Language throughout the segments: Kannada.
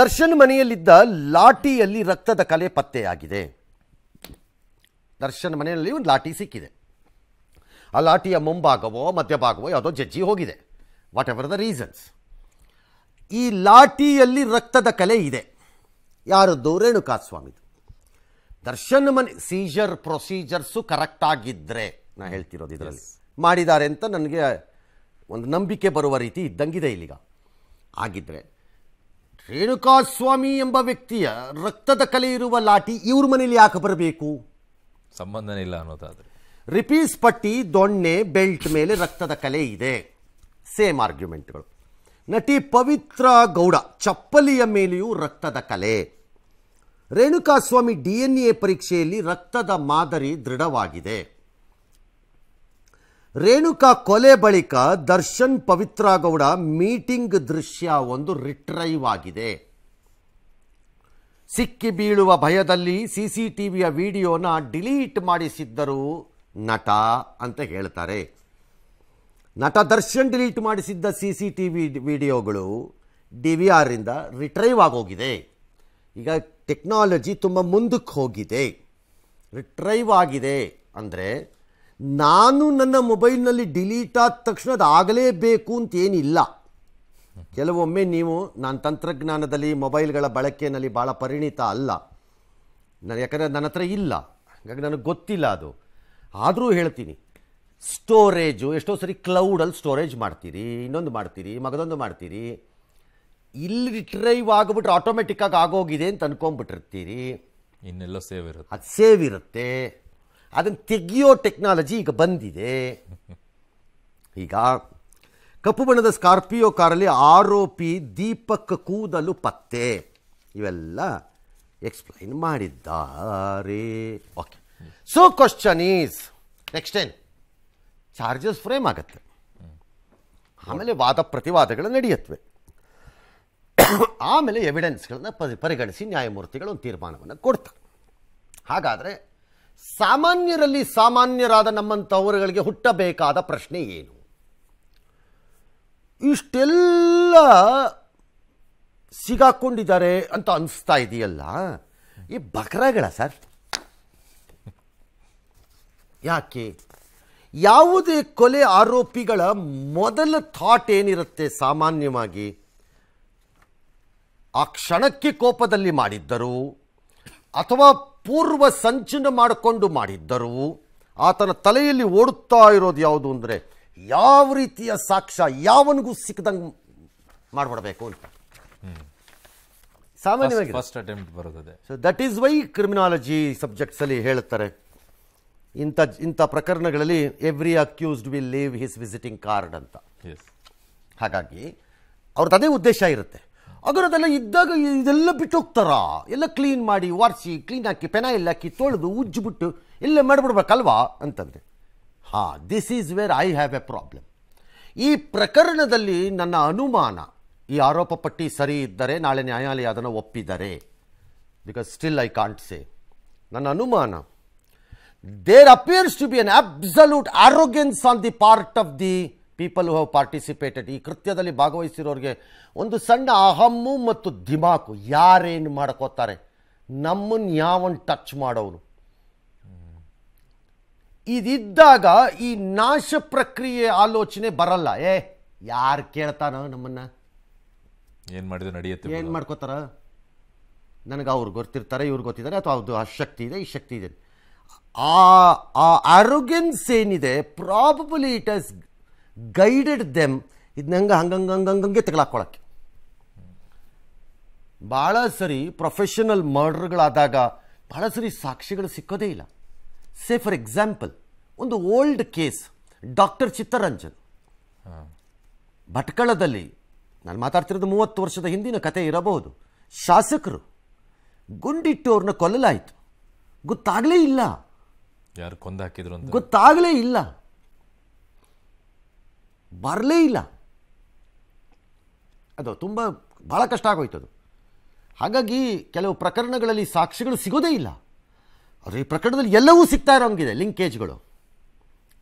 ದರ್ಶನ್ ಮನೆಯಲ್ಲಿದ್ದ ಲಾಠಿಯಲ್ಲಿ ರಕ್ತದ ಕಲೆ ಪತ್ತೆಯಾಗಿದೆ ದರ್ಶನ್ ಮನೆಯಲ್ಲಿ ಒಂದು ಲಾಠಿ ಸಿಕ್ಕಿದೆ ಆ ಲಾಠಿಯ ಮುಂಭಾಗವೋ ಮಧ್ಯಭಾಗವೋ ಯಾವುದೋ ಜಜ್ಜಿ ಹೋಗಿದೆ ವಾಟ್ ಎವರ್ ದ ರೀಸನ್ಸ್ ಈ ಲಾಠಿಯಲ್ಲಿ ರಕ್ತದ ಕಲೆ ಇದೆ ಯಾರದ್ದು ಸ್ವಾಮಿ ದರ್ಶನ್ ಮನೆ ಸೀಜರ್ ಪ್ರೊಸೀಜರ್ಸು ಆಗಿದ್ದರೆ ನಾನು ಹೇಳ್ತಿರೋದು ಇದರಲ್ಲಿ ಮಾಡಿದ್ದಾರೆ ಅಂತ ನನಗೆ ಒಂದು ನಂಬಿಕೆ ಬರುವ ರೀತಿ ಇದ್ದಂಗಿದೆ ಇಲ್ಲಿಗ ಆಗಿದ್ದರೆ ರೇಣುಕಾಸ್ವಾಮಿ ಎಂಬ ವ್ಯಕ್ತಿಯ ರಕ್ತದ ಕಲೆ ಇರುವ ಲಾಟಿ ಇವ್ರ ಮನೆಯಲ್ಲಿ ಯಾಕೆ ಬರಬೇಕು ಸಂಬಂಧನೇ ಇಲ್ಲ ಅನ್ನೋದಾದ್ರೆ ರಿಪೀಸ್ ಪಟ್ಟಿ ದೊಣ್ಣೆ ಬೆಲ್ಟ್ ಮೇಲೆ ರಕ್ತದ ಕಲೆ ಇದೆ ಸೇಮ್ ಆರ್ಗ್ಯುಮೆಂಟ್ಗಳು ನಟಿ ಪವಿತ್ರ ಗೌಡ ಚಪ್ಪಲಿಯ ಮೇಲೆಯೂ ರಕ್ತದ ಕಲೆ ರೇಣುಕಾಸ್ವಾಮಿ ಡಿ ಎನ್ ಎ ಪರೀಕ್ಷೆಯಲ್ಲಿ ರಕ್ತದ ಮಾದರಿ ದೃಢವಾಗಿದೆ ರೇಣುಕಾ ಕೊಲೆ ಬಳಿಕ ದರ್ಶನ್ ಪವಿತ್ರಗೌಡ ಮೀಟಿಂಗ್ ದೃಶ್ಯ ಒಂದು ರಿಟ್ರೈವ್ ಆಗಿದೆ ಸಿಕ್ಕಿ ಬೀಳುವ ಭಯದಲ್ಲಿ ಸಿ ಸಿ ಟಿ ವಿಯ ವಿಡಿಯೋನ ಡಿಲೀಟ್ ಮಾಡಿಸಿದ್ದರು ನಟ ಅಂತ ಹೇಳ್ತಾರೆ ನಟ ದರ್ಶನ್ ಡಿಲೀಟ್ ಮಾಡಿಸಿದ್ದ ಸಿ ಸಿ ಟಿ ವಿ ವಿಡಿಯೋಗಳು ಡಿ ವಿ ಆರಿಂದ ರಿಟ್ರೈವ್ ಆಗೋಗಿದೆ ಈಗ ಟೆಕ್ನಾಲಜಿ ತುಂಬ ಮುಂದಕ್ಕೆ ಹೋಗಿದೆ ರಿಟ್ರೈವ್ ಆಗಿದೆ ಅಂದರೆ ನಾನು ನನ್ನ ಮೊಬೈಲ್ನಲ್ಲಿ ಡಿಲೀಟ್ ಆದ ತಕ್ಷಣ ಅದು ಆಗಲೇಬೇಕು ಅಂತೇನಿಲ್ಲ ಕೆಲವೊಮ್ಮೆ ನೀವು ನಾನು ತಂತ್ರಜ್ಞಾನದಲ್ಲಿ ಮೊಬೈಲ್ಗಳ ಬಳಕೆಯಲ್ಲಿ ಭಾಳ ಪರಿಣಿತ ಅಲ್ಲ ನಾನು ಯಾಕಂದರೆ ನನ್ನ ಹತ್ರ ಇಲ್ಲ ಹಾಗಾಗಿ ನನಗೆ ಗೊತ್ತಿಲ್ಲ ಅದು ಆದರೂ ಹೇಳ್ತೀನಿ ಸ್ಟೋರೇಜು ಎಷ್ಟೋ ಸರಿ ಕ್ಲೌಡಲ್ಲಿ ಸ್ಟೋರೇಜ್ ಮಾಡ್ತೀರಿ ಇನ್ನೊಂದು ಮಾಡ್ತೀರಿ ಮಗದೊಂದು ಮಾಡ್ತೀರಿ ಇಲ್ಲಿ ರಿಟ್ರೈವ್ ಆಗಿಬಿಟ್ರೆ ಆಟೋಮೆಟಿಕ್ಕಾಗಿ ಆಗೋಗಿದೆ ಅಂತ ಅನ್ಕೊಂಬಿಟ್ಟಿರ್ತೀರಿ ಇನ್ನೆಲ್ಲ ಸೇವ್ ಇರುತ್ತೆ ಅದು ಸೇವ್ ಇರುತ್ತೆ ಅದನ್ನು ತೆಗೆಯೋ ಟೆಕ್ನಾಲಜಿ ಈಗ ಬಂದಿದೆ ಈಗ ಕಪ್ಪು ಬಣ್ಣದ ಸ್ಕಾರ್ಪಿಯೋ ಕಾರಲ್ಲಿ ಆರೋಪಿ ದೀಪಕ್ ಕೂದಲು ಪತ್ತೆ ಇವೆಲ್ಲ ಎಕ್ಸ್ಪ್ಲೈನ್ ಮಾಡಿದ್ದಾರೆ okay so question is next ಏನು ಚಾರ್ಜಸ್ ಫ್ರೇಮ್ ಆಗುತ್ತೆ ಆಮೇಲೆ ವಾದ ಪ್ರತಿವಾದಗಳು ನಡೆಯುತ್ತವೆ ಆಮೇಲೆ ಎವಿಡೆನ್ಸ್ಗಳನ್ನ ಪರಿಗಣಿಸಿ ನ್ಯಾಯಮೂರ್ತಿಗಳು ಒಂದು ತೀರ್ಮಾನವನ್ನು ಕೊಡ್ತಾರೆ ಹಾಗಾದರೆ ಸಾಮಾನ್ಯರಲ್ಲಿ ಸಾಮಾನ್ಯರಾದ ನಮ್ಮಂಥವರುಗಳಿಗೆ ಹುಟ್ಟಬೇಕಾದ ಪ್ರಶ್ನೆ ಏನು ಇಷ್ಟೆಲ್ಲ ಸಿಗಾಕೊಂಡಿದ್ದಾರೆ ಅಂತ ಅನಿಸ್ತಾ ಇದೆಯಲ್ಲ ಈ ಬಕರಗಳ ಸರ್ ಯಾಕೆ ಯಾವುದೇ ಕೊಲೆ ಆರೋಪಿಗಳ ಮೊದಲ ಥಾಟ್ ಏನಿರುತ್ತೆ ಸಾಮಾನ್ಯವಾಗಿ ಆ ಕ್ಷಣಕ್ಕೆ ಕೋಪದಲ್ಲಿ ಮಾಡಿದ್ದರು ಅಥವಾ ಪೂರ್ವ ಸಂಚನ ಮಾಡಿಕೊಂಡು ಮಾಡಿದ್ದರೂ ಆತನ ತಲೆಯಲ್ಲಿ ಓಡುತ್ತಾ ಇರೋದು ಯಾವುದು ಅಂದರೆ ಯಾವ ರೀತಿಯ ಸಾಕ್ಷ್ಯ ಯಾವನಿಗೂ ಸಿಕ್ಕದಂಗೆ ಮಾಡಿಬಿಡಬೇಕು ಅಂತ ಸಾಮಾನ್ಯವಾಗಿ ಫಸ್ಟ್ ಅಟೆಂಪ್ಟ್ ಬರುತ್ತದೆ so that is why criminology ಸಬ್ಜೆಕ್ಟ್ಸಲ್ಲಿ ಹೇಳುತ್ತಾರೆ ಇಂಥ ಇಂಥ ಪ್ರಕರಣಗಳಲ್ಲಿ every accused will leave his visiting card ಅಂತ ಹಾಗಾಗಿ ಅವ್ರದ್ದು ಅದೇ ಉದ್ದೇಶ ಇರುತ್ತೆ ಅದೆಲ್ಲ ಇದ್ದಾಗ ಇದೆಲ್ಲ ಬಿಟ್ಟು ಹೋಗ್ತಾರ ಎಲ್ಲ ಕ್ಲೀನ್ ಮಾಡಿ ಒರೆಸಿ ಕ್ಲೀನ್ ಹಾಕಿ ಪೆನ ಹಾಕಿ ತೊಳೆದು ಉಜ್ಜಿಬಿಟ್ಟು ಎಲ್ಲ ಮಾಡಿಬಿಡ್ಬೇಕಲ್ವಾ ಅಂತಂದರೆ ಹಾಂ this is where I have a problem ಈ ಪ್ರಕರಣದಲ್ಲಿ ನನ್ನ ಅನುಮಾನ ಈ ಆರೋಪ ಪಟ್ಟಿ ಸರಿ ಇದ್ದರೆ ನಾಳೆ ನ್ಯಾಯಾಲಯ ಅದನ್ನು ಒಪ್ಪಿದರೆ because still I can't say ನನ್ನ ಅನುಮಾನ there appears to be an absolute arrogance on the part of the people have participated ಈ ಕೃತ್ಯದಲ್ಲಿ ಭಾಗವಹಿಸಿರೋರಿಗೆ ಒಂದು ಸಣ್ಣ ಅಹಮ್ಮು ಮತ್ತು ದಿಮಾಕು ಯಾರೇನು ಮಾಡ್ಕೋತಾರೆ ನಮ್ಮನ್ನು ಯಾವನ್ ಟಚ್ ಮಾಡೋನು ಇದಿದ್ದಾಗ ಈ ನಾಶ ಪ್ರಕ್ರಿಯೆ ಆಲೋಚನೆ ಬರಲ್ಲ ಏ ಯಾರು ಕೇಳ್ತಾನ ನಮ್ಮನ್ನ ಏನು ಮಾಡಿದ್ರು ನಡೆಯುತ್ತೆ ಏನು ಮಾಡ್ಕೋತಾರ ನನಗೆ ಅವ್ರು ಗೊತ್ತಿರ್ತಾರೆ ಇವ್ರು ಗೊತ್ತಿದ್ದಾರೆ ಅಥವಾ ಅದು ಆ ಶಕ್ತಿ ಇದೆ ಈ ಶಕ್ತಿ ಇದೆ ಆ ಆ ಆರೋಗ್ಯನ್ಸ್ ಏನಿದೆ probably it has guided them ಇದನ್ನಂಗೆ ಹಂಗಂಗೆ ಹಂಗಂಗೆ ತೆಗೆಲಾಕೊಳ್ಳೋಕ್ಕೆ ಭಾಳ ಸರಿ ಪ್ರೊಫೆಷನಲ್ ಮರ್ಡರ್ಗಳಾದಾಗ ಭಾಳ ಸರಿ ಸಾಕ್ಷಿಗಳು ಸಿಕ್ಕೋದೇ ಇಲ್ಲ ಸೇ ಫಾರ್ ಎಕ್ಸಾಂಪಲ್ ಒಂದು ಓಲ್ಡ್ ಕೇಸ್ ಡಾಕ್ಟರ್ ಚಿತ್ತರಂಜನ್ ಭಟ್ಕಳದಲ್ಲಿ ನಾನು ಮಾತಾಡ್ತಿರೋದು ಮೂವತ್ತು ವರ್ಷದ ಹಿಂದಿನ ಕತೆ ಇರಬಹುದು ಶಾಸಕರು ಗುಂಡಿಟ್ಟು ಅವ್ರನ್ನ ಕೊಲ್ಲಲಾಯಿತು ಗೊತ್ತಾಗಲೇ ಇಲ್ಲ ಯಾರು ಕೊಂದು ಗೊತ್ತಾಗಲೇ ಇಲ್ಲ ಬರಲೇ ಇಲ್ಲ ಅದು ತುಂಬ ಭಾಳ ಕಷ್ಟ ಅದು ಹಾಗಾಗಿ ಕೆಲವು ಪ್ರಕರಣಗಳಲ್ಲಿ ಸಾಕ್ಷಿಗಳು ಸಿಗೋದೇ ಇಲ್ಲ ಆದರೆ ಈ ಪ್ರಕರಣದಲ್ಲಿ ಎಲ್ಲವೂ ಸಿಗ್ತಾ ಇರೋಂಗಿದೆ ಲಿಂಕೇಜ್ಗಳು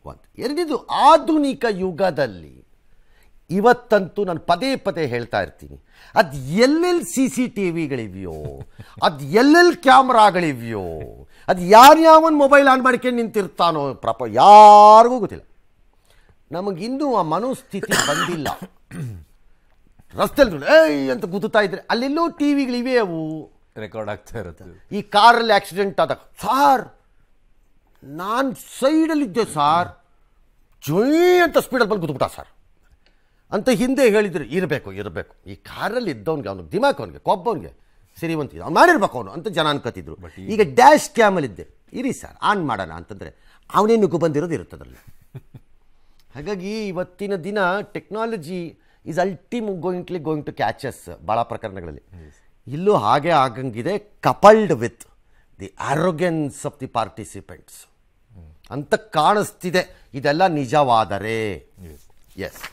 ಒಂದು ಎರಡಿದು ಆಧುನಿಕ ಯುಗದಲ್ಲಿ ಇವತ್ತಂತೂ ನಾನು ಪದೇ ಪದೇ ಹೇಳ್ತಾ ಇರ್ತೀನಿ ಅದು ಎಲ್ಲೆಲ್ಲಿ ಸಿ ಸಿ ಟಿ ವಿಗಳಿವೆಯೋ ಅದು ಎಲ್ಲೆಲ್ಲಿ ಕ್ಯಾಮ್ರಾಗಳಿವೆಯೋ ಅದು ಯಾರ್ಯಾವನ್ ಮೊಬೈಲ್ ಆನ್ ಮಾಡ್ಕೊಂಡು ನಿಂತಿರ್ತಾನೋ ಪ್ರಪ ಯಾರಿಗೂ ಗೊತ್ತಿಲ್ಲ ನಮಗಿನ್ನೂ ಆ ಮನೋಸ್ಥಿತಿ ಬಂದಿಲ್ಲ ರಸ್ತೆ ಏಯ್ ಅಂತ ಕೂತಾ ಇದ್ರೆ ಅಲ್ಲೆಲ್ಲೋ ವಿಗಳಿವೆ ಅವು ರೆಕಾರ್ಡ್ ಆಗ್ತಾ ಇರುತ್ತೆ ಈ ಕಾರಲ್ಲಿ ಆಕ್ಸಿಡೆಂಟ್ ಆದಾಗ ಸಾರ್ ನಾನು ಇದ್ದೆ ಸಾರ್ ಜೊಯ್ ಅಂತ ಸ್ಪೀಡಲ್ಲಿ ಬಂದು ಕೂತ್ಬಿಟ್ಟ ಸರ್ ಅಂತ ಹಿಂದೆ ಹೇಳಿದ್ರು ಇರಬೇಕು ಇರಬೇಕು ಈ ಕಾರಲ್ಲಿ ಇದ್ದವನಿಗೆ ಅವನಿಗೆ ದಿಮಾಕ್ ಅವನಿಗೆ ಕೊಬ್ಬವನಿಗೆ ಸಿರಿವಂತ ಅವ್ನು ಮಾಡಿರ್ಬೇಕು ಅವನು ಅಂತ ಜನ ಅನ್ಕೋತಿದ್ರು ಈಗ ಡ್ಯಾಶ್ ಕ್ಯಾಮಲ್ಲಿದ್ದೆ ಇರಿ ಸರ್ ಆನ್ ಮಾಡೋಣ ಅಂತಂದರೆ ಅವನೇನು ಬಂದಿರೋದು ಇರುತ್ತದಲ್ಲ ಹಾಗಾಗಿ ಇವತ್ತಿನ ದಿನ technology is ultimately going to catches ಭಾಳ ಪ್ರಕರಣಗಳಲ್ಲಿ ಇಲ್ಲೂ ಹಾಗೆ ಆಗಂಗಿದೆ coupled with the arrogance of the participants ಅಂತ ಕಾಣಿಸ್ತಿದೆ ಇದೆಲ್ಲ ನಿಜವಾದರೆ ಎಸ್